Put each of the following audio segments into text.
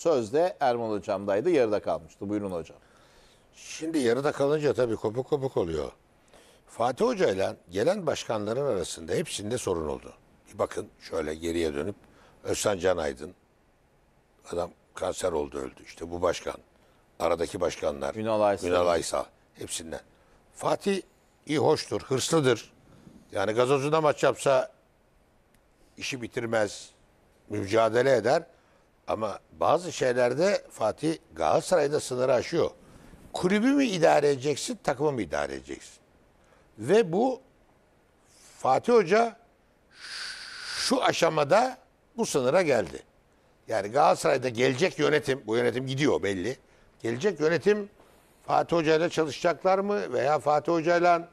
Sözde Erman Hocam'daydı. Yarıda kalmıştı. Buyurun hocam. Şimdi yarıda kalınca tabii kopuk kopuk oluyor. Fatih Hoca ile gelen başkanların arasında hepsinde sorun oldu. Bir bakın şöyle geriye dönüp Özcan Can Aydın adam kanser oldu öldü. İşte bu başkan. Aradaki başkanlar. Ünal Aysal. Ünal Aysal. Hepsinden. Fatih iyi hoştur, hırslıdır. Yani gazozuna maç yapsa işi bitirmez, mücadele eder. Ama bazı şeylerde Fatih Galatasaray'da sınırı aşıyor. Kulübü mü idare edeceksin, takımı mı idare edeceksin? Ve bu Fatih Hoca şu aşamada bu sınıra geldi. Yani Galatasaray'da gelecek yönetim, bu yönetim gidiyor belli. Gelecek yönetim Fatih Hoca ile çalışacaklar mı veya Fatih Hoca ile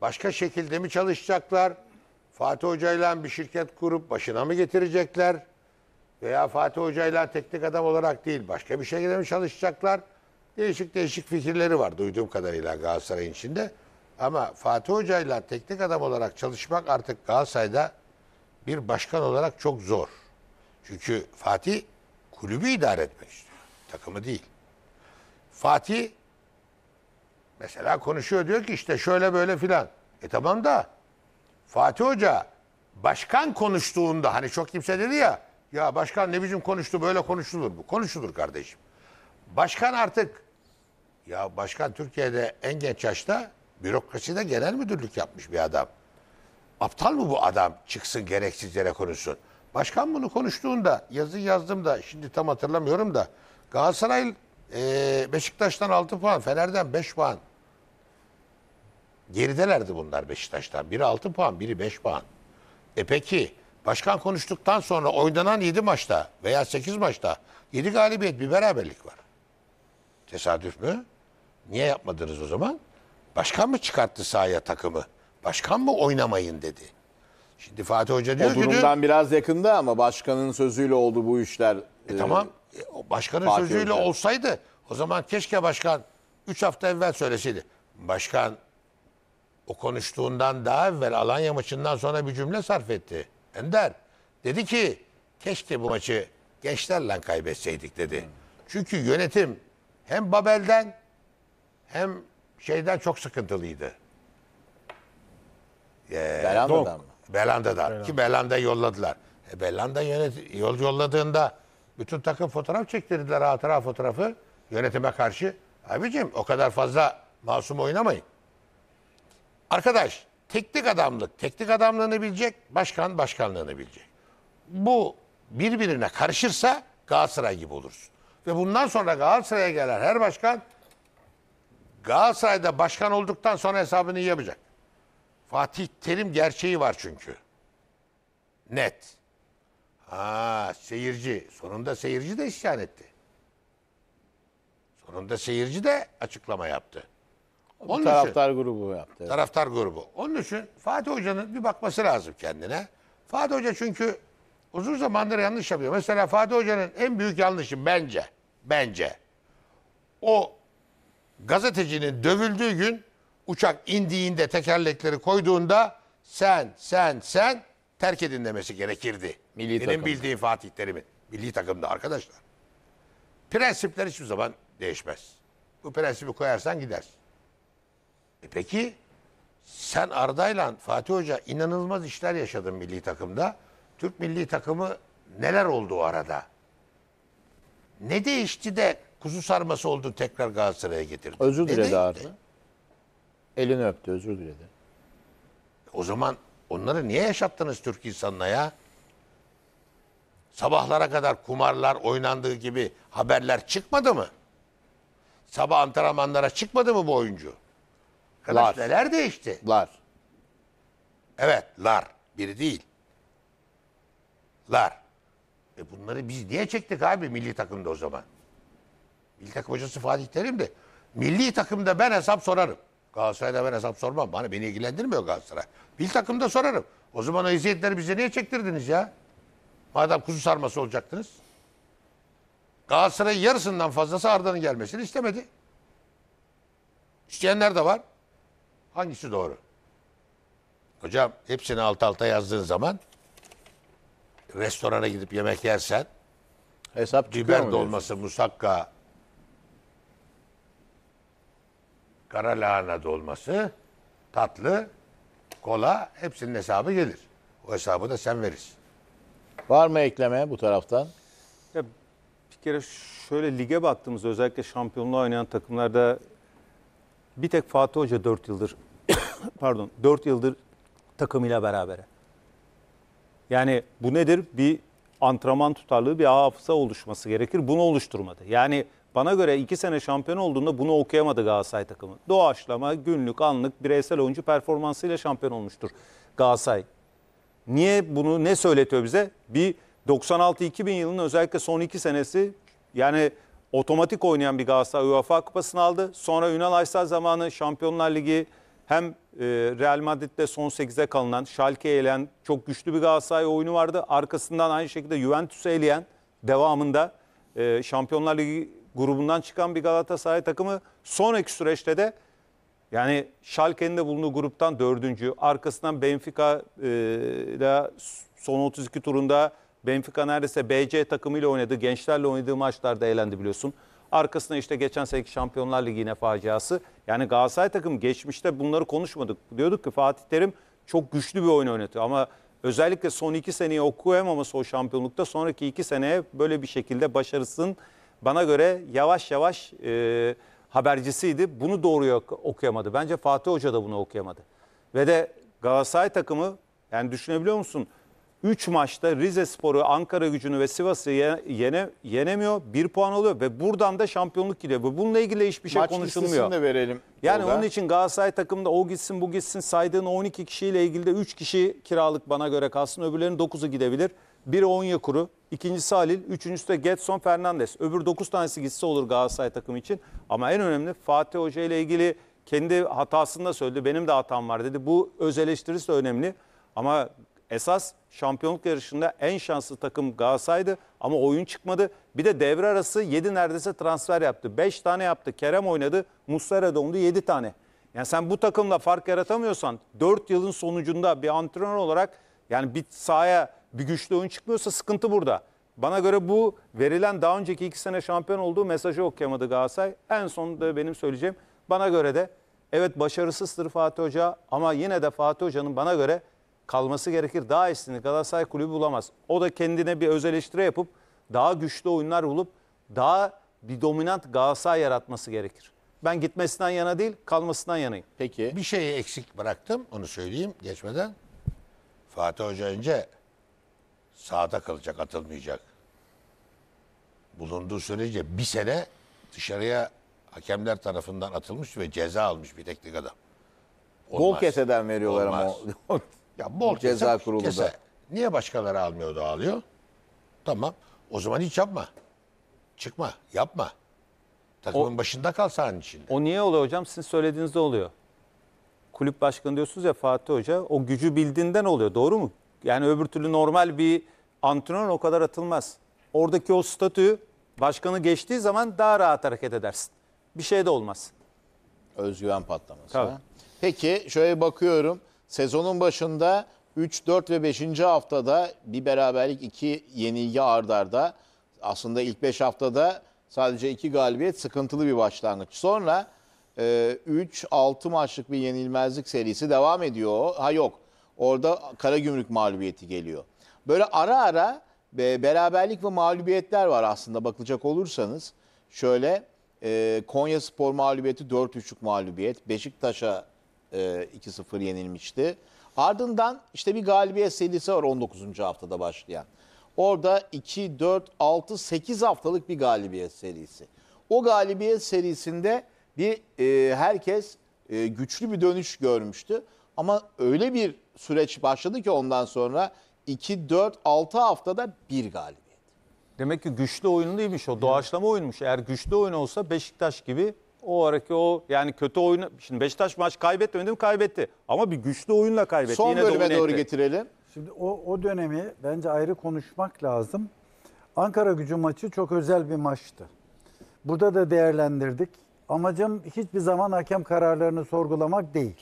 başka şekilde mi çalışacaklar? Fatih Hoca ile bir şirket kurup başına mı getirecekler? veya Fatih Hoca'yla teknik adam olarak değil başka bir şekilde mi çalışacaklar? Değişik değişik fikirleri var duyduğum kadarıyla Galatasaray'ın içinde. Ama Fatih Hoca'yla teknik adam olarak çalışmak artık Galatasaray'da bir başkan olarak çok zor. Çünkü Fatih kulübü idare etmek istiyor. Takımı değil. Fatih mesela konuşuyor diyor ki işte şöyle böyle filan. E tamam da Fatih Hoca başkan konuştuğunda hani çok kimse dedi ya ya başkan ne biçim konuştu böyle konuşulur mu? Konuşulur kardeşim. Başkan artık ya başkan Türkiye'de en genç yaşta bürokraside genel müdürlük yapmış bir adam. Aptal mı bu adam çıksın gereksiz yere konuşsun? Başkan bunu konuştuğunda yazı yazdım da şimdi tam hatırlamıyorum da Galatasaray e, Beşiktaş'tan 6 puan, Fener'den 5 puan. Geridelerdi bunlar Beşiktaş'tan. Biri 6 puan, biri 5 puan. E peki Başkan konuştuktan sonra oynanan 7 maçta veya 8 maçta 7 galibiyet bir beraberlik var. Tesadüf mü? Niye yapmadınız o zaman? Başkan mı çıkarttı sahaya takımı? Başkan mı oynamayın dedi. Şimdi Fatih Hoca diyor o ki... durumdan dün, biraz yakında ama başkanın sözüyle oldu bu işler. E, e tamam. E, başkanın Fatih sözüyle Hoca. olsaydı o zaman keşke başkan 3 hafta evvel söyleseydi. Başkan o konuştuğundan daha evvel Alanya maçından sonra bir cümle sarf etti. Ender dedi ki keşke bu maçı gençlerle kaybetseydik dedi. Çünkü yönetim hem Babel'den hem şeyden çok sıkıntılıydı. Ee, Belanda'dan Donk. mı? Belanda'dan. Belanda. Ki Belanda yolladılar. E, Belanda yönet yol yolladığında bütün takım fotoğraf çektirdiler hatıra fotoğrafı yönetime karşı. Abicim o kadar fazla masum oynamayın. Arkadaş teknik adamlık teknik adamlığını bilecek, başkan başkanlığını bilecek. Bu birbirine karışırsa Galatasaray gibi olursun. Ve bundan sonra Galatasaray'a gelen her başkan Galatasaray'da başkan olduktan sonra hesabını yapacak. Fatih Terim gerçeği var çünkü. Net. Ha seyirci. Sonunda seyirci de isyan etti. Sonunda seyirci de açıklama yaptı. Onun taraftar için, grubu yaptı. Taraftar grubu. Onun için Fatih Hoca'nın bir bakması lazım kendine. Fatih Hoca çünkü uzun zamandır yanlış yapıyor. Mesela Fatih Hoca'nın en büyük yanlışı bence, bence o gazetecinin dövüldüğü gün uçak indiğinde tekerlekleri koyduğunda sen, sen, sen terk edin demesi gerekirdi. Milli Benim takım. bildiğim Fatih Terim'in. Milli takımda arkadaşlar. Prensipler hiçbir zaman değişmez. Bu prensibi koyarsan gidersin. E peki sen Arda'yla Fatih Hoca inanılmaz işler yaşadın milli takımda. Türk milli takımı neler oldu o arada? Ne değişti de kuzu sarması oldu tekrar Galatasaray'a getirdi? Özür diledi Arda. Elini öptü özür diledi. O zaman onları niye yaşattınız Türk insanına ya? Sabahlara kadar kumarlar oynandığı gibi haberler çıkmadı mı? Sabah antrenmanlara çıkmadı mı bu oyuncu? Arkadaş neler değişti? Lar. Evet lar. Biri değil. Lar. E bunları biz niye çektik abi milli takımda o zaman? Milli takım hocası Fatih Terim de milli takımda ben hesap sorarım. Galatasaray'da ben hesap sormam. Bana beni ilgilendirmiyor Galatasaray. Milli takımda sorarım. O zaman o eziyetleri bize niye çektirdiniz ya? Madem kuzu sarması olacaktınız. Galatasaray'ın yarısından fazlası Arda'nın gelmesini istemedi. İsteyenler de var. Hangisi doğru? Hocam hepsini alt alta yazdığın zaman restorana gidip yemek yersen hesap biber dolması, musakka, kara lahana dolması, tatlı, kola hepsinin hesabı gelir. O hesabı da sen verirsin. Var mı ekleme bu taraftan? Ya bir kere şöyle lige baktığımızda özellikle şampiyonluğa oynayan takımlarda bir tek Fatih Hoca 4 yıldır pardon 4 yıldır takımıyla beraber. Yani bu nedir? Bir antrenman tutarlığı, bir hafıza oluşması gerekir. Bunu oluşturmadı. Yani bana göre 2 sene şampiyon olduğunda bunu okuyamadı Galatasaray takımı. Doğaçlama, günlük, anlık, bireysel oyuncu performansıyla şampiyon olmuştur Galatasaray. Niye bunu ne söyletiyor bize? Bir 96-2000 yılının özellikle son 2 senesi yani otomatik oynayan bir Galatasaray UEFA Kupası'nı aldı. Sonra Ünal Aysel zamanı Şampiyonlar Ligi hem e, Real Madrid'de son 8'e kalınan, Schalke'ye eleyen çok güçlü bir Galatasaray oyunu vardı. Arkasından aynı şekilde Juventus'u eleyen devamında e, Şampiyonlar Ligi grubundan çıkan bir Galatasaray takımı sonraki süreçte de yani Schalke'nin de bulunduğu gruptan dördüncü, arkasından Benfica ile son 32 turunda Benfica neredeyse BC takımıyla oynadı. Gençlerle oynadığı maçlarda eğlendi biliyorsun. Arkasında işte geçen seneki Şampiyonlar Ligi yine faciası. Yani Galatasaray takım geçmişte bunları konuşmadık. Diyorduk ki Fatih Terim çok güçlü bir oyun oynatıyor ama özellikle son iki seneyi okuyamaması o şampiyonlukta sonraki iki seneye böyle bir şekilde başarısının bana göre yavaş yavaş e, habercisiydi. Bunu doğru okuyamadı. Bence Fatih Hoca da bunu okuyamadı. Ve de Galatasaray takımı yani düşünebiliyor musun? 3 maçta Rize Sporu, Ankara gücünü ve Sivas'ı yene, yenemiyor. 1 puan alıyor ve buradan da şampiyonluk gidiyor. Bununla ilgili hiçbir şey Maç konuşulmuyor. Maç verelim. Yani orada. onun için Galatasaray takımında o gitsin bu gitsin saydığın 12 kişiyle ilgili de 3 kişi kiralık bana göre kalsın. Öbürlerinin 9'u gidebilir. Biri Onyekuru, ikincisi Halil, üçüncüsü de Getson Fernandes. Öbür 9 tanesi gitse olur Galatasaray takımı için. Ama en önemli Fatih Hoca ile ilgili kendi hatasını da söyledi. Benim de hatam var dedi. Bu öz eleştirisi de önemli. Ama Esas şampiyonluk yarışında en şanslı takım Galatasaray'dı ama oyun çıkmadı. Bir de devre arası 7 neredeyse transfer yaptı. 5 tane yaptı. Kerem oynadı. Muslera dondu 7 tane. Yani sen bu takımla fark yaratamıyorsan 4 yılın sonucunda bir antrenör olarak yani bir sahaya bir güçlü oyun çıkmıyorsa sıkıntı burada. Bana göre bu verilen daha önceki 2 sene şampiyon olduğu mesajı okuyamadı Galatasaray. En son da benim söyleyeceğim bana göre de evet başarısızdır Fatih Hoca ama yine de Fatih Hoca'nın bana göre kalması gerekir. Daha iyisini Galatasaray kulübü bulamaz. O da kendine bir öz eleştiri yapıp daha güçlü oyunlar bulup daha bir dominant Galatasaray yaratması gerekir. Ben gitmesinden yana değil, kalmasından yanayım. Peki. Bir şeyi eksik bıraktım, onu söyleyeyim geçmeden. Fatih Hoca önce sahada kalacak, atılmayacak. Bulunduğu sürece bir sene dışarıya hakemler tarafından atılmış ve ceza almış bir teknik adam. Olmaz. Gol keseden veriyorlar Olmaz. ama. Ya bol ceza kese, kurulu da. Niye başkaları almıyor da alıyor? Tamam. O zaman hiç yapma. Çıkma. Yapma. Takımın O- başında kal sahanın içinde. O niye oluyor hocam? siz söylediğinizde oluyor. Kulüp başkanı diyorsunuz ya Fatih Hoca. O gücü bildiğinden oluyor. Doğru mu? Yani öbür türlü normal bir antrenör o kadar atılmaz. Oradaki o statü başkanı geçtiği zaman daha rahat hareket edersin. Bir şey de olmaz. Özgüven patlaması. Tabii. Peki şöyle bakıyorum. Sezonun başında 3, 4 ve 5. haftada bir beraberlik 2 yenilgi ardarda. Aslında ilk 5 haftada sadece 2 galibiyet sıkıntılı bir başlangıç. Sonra 3-6 e, maçlık bir yenilmezlik serisi devam ediyor. Ha yok orada Karagümrük mağlubiyeti geliyor. Böyle ara ara beraberlik ve mağlubiyetler var aslında bakılacak olursanız. Şöyle e, Konya Spor mağlubiyeti 4-3'lük mağlubiyet. Beşiktaş'a 2-0 e, yenilmişti. Ardından işte bir galibiyet serisi var 19. haftada başlayan. Orada 2, 4, 6, 8 haftalık bir galibiyet serisi. O galibiyet serisinde bir e, herkes e, güçlü bir dönüş görmüştü. Ama öyle bir süreç başladı ki ondan sonra 2, 4, 6 haftada bir galibiyet. Demek ki güçlü oyun değilmiş o. Doğaçlama oyunmuş. Eğer güçlü oyun olsa Beşiktaş gibi o araki o yani kötü oyunu şimdi Beşiktaş maç kaybetti mi? Kaybetti. Ama bir güçlü oyunla kaybetti. Son Yine bölüme doğru getirelim. Şimdi o, o dönemi bence ayrı konuşmak lazım. Ankara gücü maçı çok özel bir maçtı. Burada da değerlendirdik. Amacım hiçbir zaman hakem kararlarını sorgulamak değil.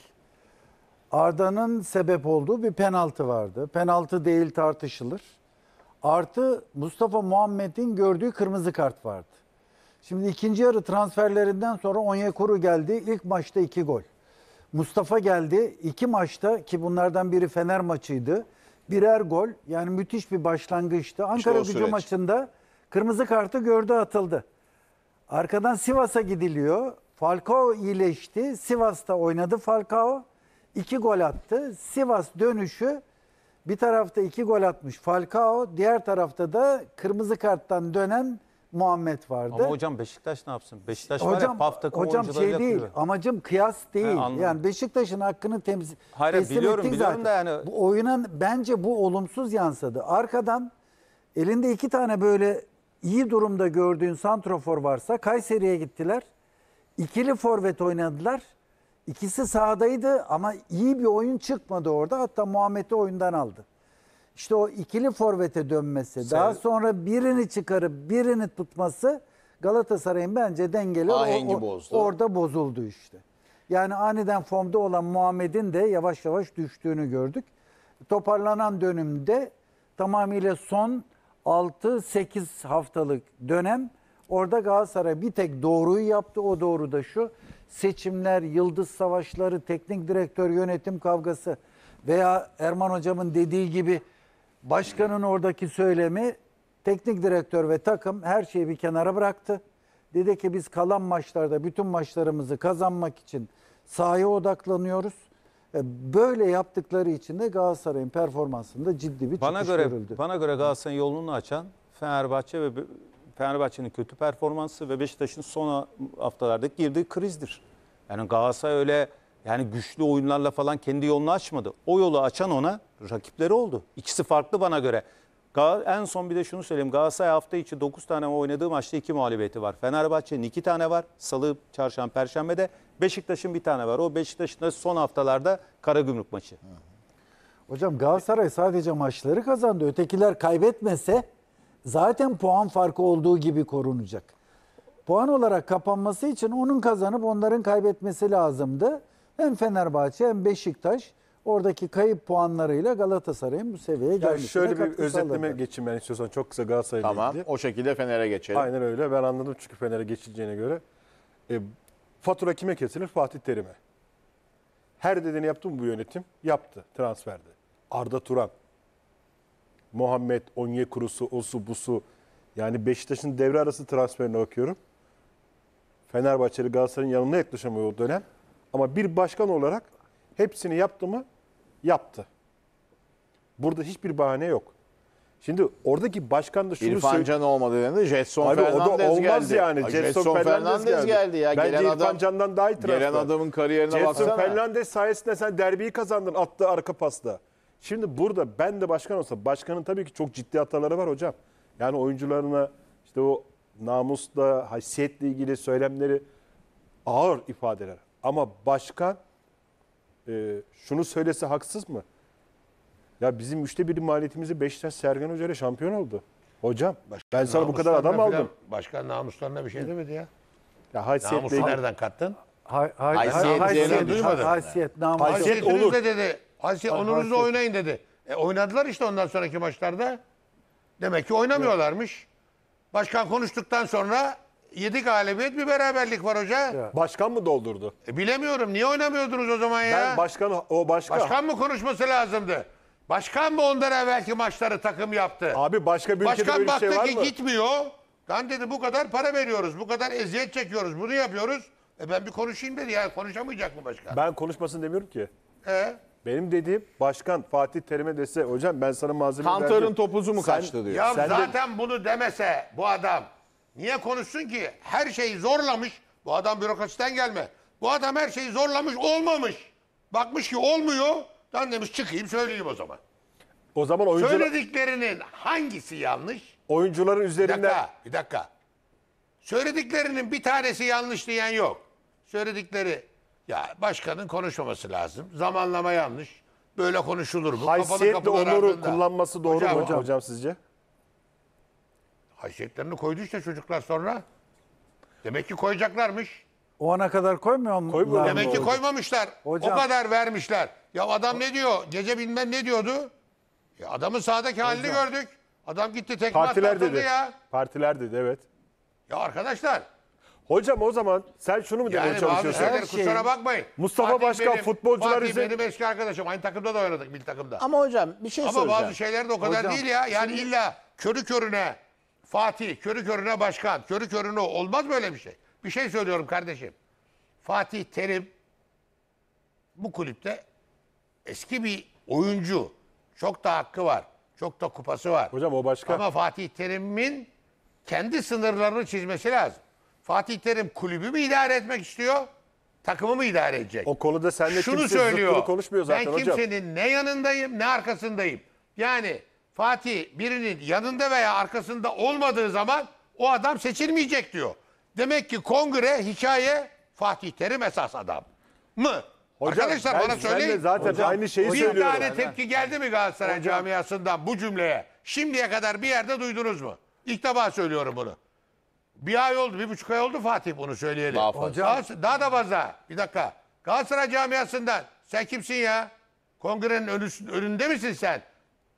Arda'nın sebep olduğu bir penaltı vardı. Penaltı değil tartışılır. Artı Mustafa Muhammed'in gördüğü kırmızı kart vardı. Şimdi ikinci yarı transferlerinden sonra Onyekuru geldi. İlk maçta iki gol. Mustafa geldi. iki maçta ki bunlardan biri Fener maçıydı. Birer gol. Yani müthiş bir başlangıçtı. Ankara işte gücü maçında kırmızı kartı gördü atıldı. Arkadan Sivas'a gidiliyor. Falcao iyileşti. Sivas'ta oynadı Falcao. iki gol attı. Sivas dönüşü bir tarafta iki gol atmış Falcao. Diğer tarafta da kırmızı karttan dönen Muhammed vardı. Ama hocam Beşiktaş ne yapsın? Beşiktaş hocam, var ya PAF Hocam şey değil, amacım kıyas değil. He, yani Beşiktaş'ın hakkını temsil Hayır, teslim biliyorum, ettik biliyorum zaten. Da yani... Bu oyunun bence bu olumsuz yansıdı. Arkadan elinde iki tane böyle iyi durumda gördüğün santrofor varsa Kayseri'ye gittiler. İkili forvet oynadılar. İkisi sahadaydı ama iyi bir oyun çıkmadı orada. Hatta Muhammed'i oyundan aldı işte o ikili forvete dönmesi, Sen- daha sonra birini çıkarıp birini tutması Galatasaray'ın bence dengeli. O- o- bozdu. Orada bozuldu işte. Yani aniden formda olan Muhammed'in de yavaş yavaş düştüğünü gördük. Toparlanan dönümde tamamıyla son 6-8 haftalık dönem orada Galatasaray bir tek doğruyu yaptı. O doğru da şu seçimler, yıldız savaşları, teknik direktör yönetim kavgası veya Erman hocamın dediği gibi Başkanın oradaki söylemi teknik direktör ve takım her şeyi bir kenara bıraktı. Dedi ki biz kalan maçlarda bütün maçlarımızı kazanmak için sahaya odaklanıyoruz. E, böyle yaptıkları için de Galatasaray'ın performansında ciddi bir bana göre, görüldü. Bana göre Galatasaray'ın yolunu açan Fenerbahçe ve Fenerbahçe'nin kötü performansı ve Beşiktaş'ın son haftalardaki girdiği krizdir. Yani Galatasaray öyle yani güçlü oyunlarla falan kendi yolunu açmadı. O yolu açan ona rakipleri oldu. İkisi farklı bana göre. En son bir de şunu söyleyeyim. Galatasaray hafta içi 9 tane oynadığı maçta 2 mağlubiyeti var. Fenerbahçe'nin 2 tane var. Salı, çarşamba, perşembede. Beşiktaş'ın bir tane var. O Beşiktaş'ın da son haftalarda Karagümrük maçı. Hocam Galatasaray sadece maçları kazandı. Ötekiler kaybetmese zaten puan farkı olduğu gibi korunacak. Puan olarak kapanması için onun kazanıp onların kaybetmesi lazımdı. Hem Fenerbahçe hem Beşiktaş Oradaki kayıp puanlarıyla Galatasaray'ın bu seviyeye Yani gelmesine şöyle bir özetleme sağladı. geçeyim ben istiyorsan çok kısa Galatasaray'la Tamam. ilgili. O şekilde Fener'e geçelim. Aynen öyle. Ben anladım çünkü Fener'e geçileceğine göre. E, fatura kime kesilir? Fatih Terim'e. Her dediğini yaptı mı bu yönetim? Yaptı transferdi. Arda Turan, Muhammed, Onyekuru'su, osu, busu. Yani Beşiktaş'ın devre arası transferine bakıyorum. Fenerbahçeli Galatasaray'ın yanına yaklaşamıyor o dönem. Ama bir başkan olarak Hepsini yaptı mı? Yaptı. Burada hiçbir bahane yok. Şimdi oradaki başkan da şunu İrfan söylüyor. Can olmadı dedi. Jetson Abi Fernandez o olmaz geldi. yani. Jetson, Jetson Fernandez, Fernandez geldi. geldi ya. Bence gelen İrfan adam, Can'dan daha iyi transfer. Gelen adamın kariyerine Jetson baksana. Jetson Fernandez sayesinde sen derbiyi kazandın attığı arka pasta. Şimdi burada ben de başkan olsa başkanın tabii ki çok ciddi hataları var hocam. Yani oyuncularına işte o namusla, haysiyetle ilgili söylemleri ağır ifadeler. Ama başkan e, şunu söylese haksız mı? Ya bizim üçte biri maliyetimizi Beşiktaş Sergen Hoca ile şampiyon oldu. Hocam başkan ben sana bu kadar adam falan, aldım. Başkan namuslarına bir şey demedi ya. Ya haysiyet Namusu nereden kattın? Hay, hay, haysiyet, haysiyet, duymadın. Haysiyet, namus. Haysiyet olur. dedi. Haysiyet, onurunuzla oynayın dedi. E, oynadılar işte ondan sonraki maçlarda. Demek ki oynamıyorlarmış. Başkan konuştuktan sonra 7 galibiyet bir beraberlik var hoca. Ya. Başkan mı doldurdu? E, bilemiyorum. Niye oynamıyordunuz o zaman ya? Ben başkan o başkan. Başkan mı konuşması lazımdı? Başkan mı ondan evvelki maçları takım yaptı? Abi başka bir ülkede böyle bir şey var mı? Başkan baktı ki gitmiyor. Lan dedi bu kadar para veriyoruz, bu kadar eziyet çekiyoruz, bunu yapıyoruz. E ben bir konuşayım dedi ya konuşamayacak mı başkan? Ben konuşmasın demiyorum ki. E? Benim dediğim başkan Fatih Terim'e dese hocam ben sana malzeme Kantar'ın topuzu mu kaçtı diyor. Ya sen zaten de... bunu demese bu adam Niye konuşsun ki? Her şeyi zorlamış. Bu adam bürokrasiden gelme. Bu adam her şeyi zorlamış olmamış. Bakmış ki olmuyor. Ben demiş çıkayım söyleyeyim o zaman. O zaman oyuncular... Söylediklerinin hangisi yanlış? Oyuncuların üzerinde... Bir dakika, bir dakika. Söylediklerinin bir tanesi yanlış diyen yok. Söyledikleri ya başkanın konuşmaması lazım. Zamanlama yanlış. Böyle konuşulur mu? Haysiyetle onuru ardında. kullanması doğru hocam, mu hocam, hocam sizce? Haysiyetlerini koydu işte çocuklar sonra. Demek ki koyacaklarmış. O ana kadar koymuyor mu? Koymuyor. Demek ki koymamışlar. Hocam. O kadar vermişler. Ya adam ne diyor? Gece bilmem ne diyordu. Ya adamın sahadaki halini gördük. Adam gitti tekme Partiler dedi. ya. Partiler dedi evet. Ya arkadaşlar. Hocam o zaman sen şunu mu demeye Yani bazı çalışıyorsun? şeyler şey- kusura bakmayın. Mustafa Başkan, futbolcular Fatih üzeri- benim eski arkadaşım. Aynı takımda da oynadık milli takımda. Ama hocam bir şey Ama soracağım. bazı şeyler de o kadar Hocam, değil ya. Yani illa körü körüne Fatih körü körüne başkan, körü körüne olmaz böyle bir şey. Bir şey söylüyorum kardeşim. Fatih Terim bu kulüpte eski bir oyuncu. Çok da hakkı var. Çok da kupası var. Hocam o başka. Ama Fatih Terim'in kendi sınırlarını çizmesi lazım. Fatih Terim kulübü mü idare etmek istiyor? Takımı mı idare edecek? O konuda senle Şunu kimse söylüyor, konuşmuyor zaten ben hocam. Ben kimsenin ne yanındayım ne arkasındayım. Yani Fatih birinin yanında veya arkasında olmadığı zaman o adam seçilmeyecek diyor. Demek ki kongre hikaye Fatih Terim esas adam mı? Hocam, Arkadaşlar ben, bana söyleyin. zaten hocam, aynı şeyi bir söylüyorum. Bir tane tepki geldi mi Galatasaray hocam. camiasından bu cümleye? Şimdiye kadar bir yerde duydunuz mu? İlk defa söylüyorum bunu. Bir ay oldu, bir buçuk ay oldu Fatih bunu söyleyelim. Daha, fazla. Daha, daha da fazla. Bir dakika. Galatasaray camiasından sen kimsin ya? Kongrenin önüsün, önünde misin sen?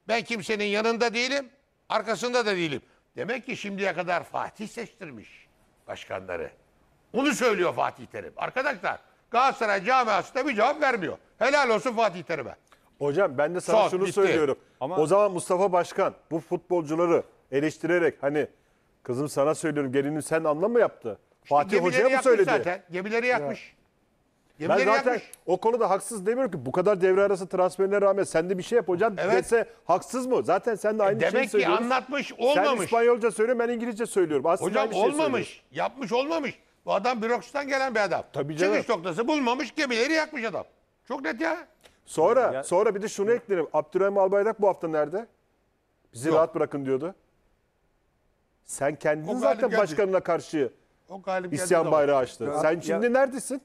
Ben kimsenin yanında değilim, arkasında da değilim. Demek ki şimdiye kadar Fatih seçtirmiş başkanları. Onu söylüyor Fatih Terim. Arkadaşlar Galatasaray camiasında bir cevap vermiyor. Helal olsun Fatih Terim'e. Hocam ben de sana Son, şunu bitti. söylüyorum. Ama... O zaman Mustafa Başkan bu futbolcuları eleştirerek hani kızım sana söylüyorum gelinin sen anla mı yaptı? Fatih Hoca'ya mı söyledi? Zaten. Gemileri yakmış. Ya. Gemileri ben zaten yakmış. o konuda haksız demiyorum ki bu kadar devre arası transferine rağmen sen de bir şey yap hocam evet. dese haksız mı? Zaten sen de e aynı e şeyi söylüyorsun. Demek ki anlatmış olmamış. Sen İspanyolca söylüyorsun ben İngilizce söylüyorum. Aslında hocam şey olmamış söylüyorum. yapmış olmamış. Bu adam bürokrasiden gelen bir adam. Tabii canım. Çıkış noktası bulmamış gemileri yakmış adam. Çok net ya. Sonra ya. sonra bir de şunu eklerim. Abdurrahim Albayrak bu hafta nerede? Bizi Yok. rahat bırakın diyordu. Sen kendin zaten geldi. başkanına karşı isyan geldi. bayrağı açtın. Sen şimdi ya. neredesin?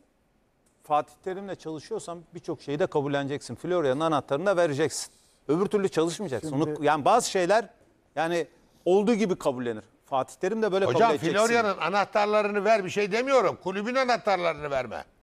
Fatih Terim'le çalışıyorsan birçok şeyi de kabulleneceksin. Florya'nın anahtarını da vereceksin. Öbür türlü çalışmayacaksın. Şimdi... Onu, yani bazı şeyler yani olduğu gibi kabullenir. Fatih Terim de böyle Hocam, kabul edeceksin. Hocam Florya'nın anahtarlarını ver bir şey demiyorum. Kulübün anahtarlarını verme.